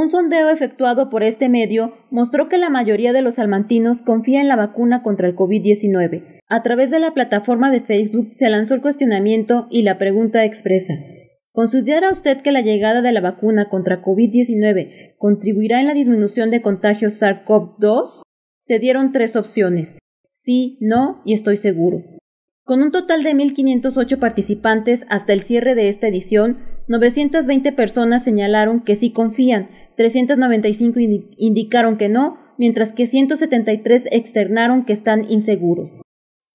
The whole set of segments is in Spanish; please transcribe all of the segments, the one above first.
Un sondeo efectuado por este medio mostró que la mayoría de los almantinos confía en la vacuna contra el COVID-19. A través de la plataforma de Facebook se lanzó el cuestionamiento y la pregunta expresa. ¿Considera usted que la llegada de la vacuna contra COVID-19 contribuirá en la disminución de contagios SARS-CoV-2? Se dieron tres opciones. Sí, no y estoy seguro. Con un total de 1.508 participantes hasta el cierre de esta edición, 920 personas señalaron que sí confían, 395 indicaron que no, mientras que 173 externaron que están inseguros.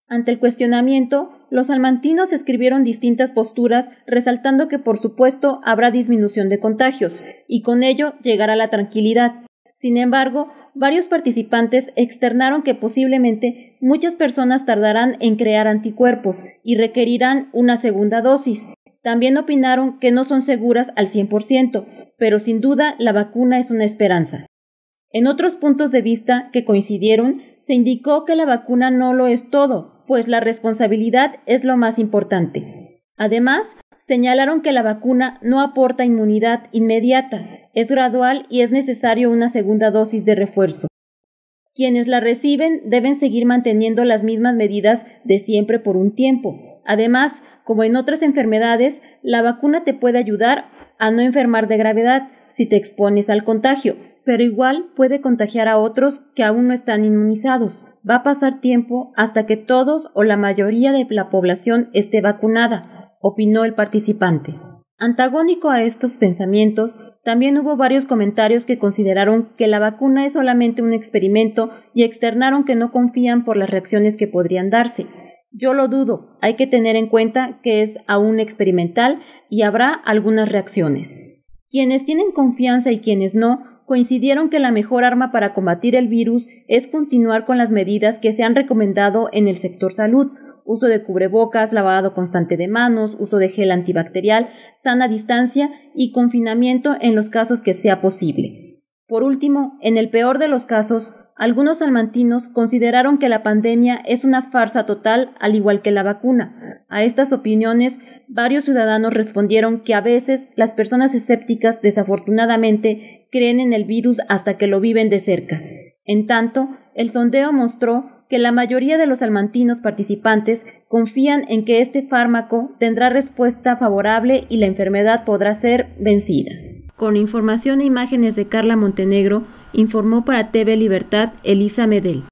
Ante el cuestionamiento, los almantinos escribieron distintas posturas, resaltando que por supuesto habrá disminución de contagios, y con ello llegará la tranquilidad. Sin embargo, varios participantes externaron que posiblemente muchas personas tardarán en crear anticuerpos y requerirán una segunda dosis, también opinaron que no son seguras al 100%, pero sin duda la vacuna es una esperanza. En otros puntos de vista que coincidieron, se indicó que la vacuna no lo es todo, pues la responsabilidad es lo más importante. Además, señalaron que la vacuna no aporta inmunidad inmediata, es gradual y es necesario una segunda dosis de refuerzo. Quienes la reciben deben seguir manteniendo las mismas medidas de siempre por un tiempo, Además, como en otras enfermedades, la vacuna te puede ayudar a no enfermar de gravedad si te expones al contagio, pero igual puede contagiar a otros que aún no están inmunizados. Va a pasar tiempo hasta que todos o la mayoría de la población esté vacunada, opinó el participante. Antagónico a estos pensamientos, también hubo varios comentarios que consideraron que la vacuna es solamente un experimento y externaron que no confían por las reacciones que podrían darse. Yo lo dudo, hay que tener en cuenta que es aún experimental y habrá algunas reacciones. Quienes tienen confianza y quienes no coincidieron que la mejor arma para combatir el virus es continuar con las medidas que se han recomendado en el sector salud, uso de cubrebocas, lavado constante de manos, uso de gel antibacterial, sana distancia y confinamiento en los casos que sea posible. Por último, en el peor de los casos, algunos almantinos consideraron que la pandemia es una farsa total al igual que la vacuna. A estas opiniones, varios ciudadanos respondieron que a veces las personas escépticas desafortunadamente creen en el virus hasta que lo viven de cerca. En tanto, el sondeo mostró que la mayoría de los almantinos participantes confían en que este fármaco tendrá respuesta favorable y la enfermedad podrá ser vencida. Con información e imágenes de Carla Montenegro, informó para TV Libertad Elisa Medel.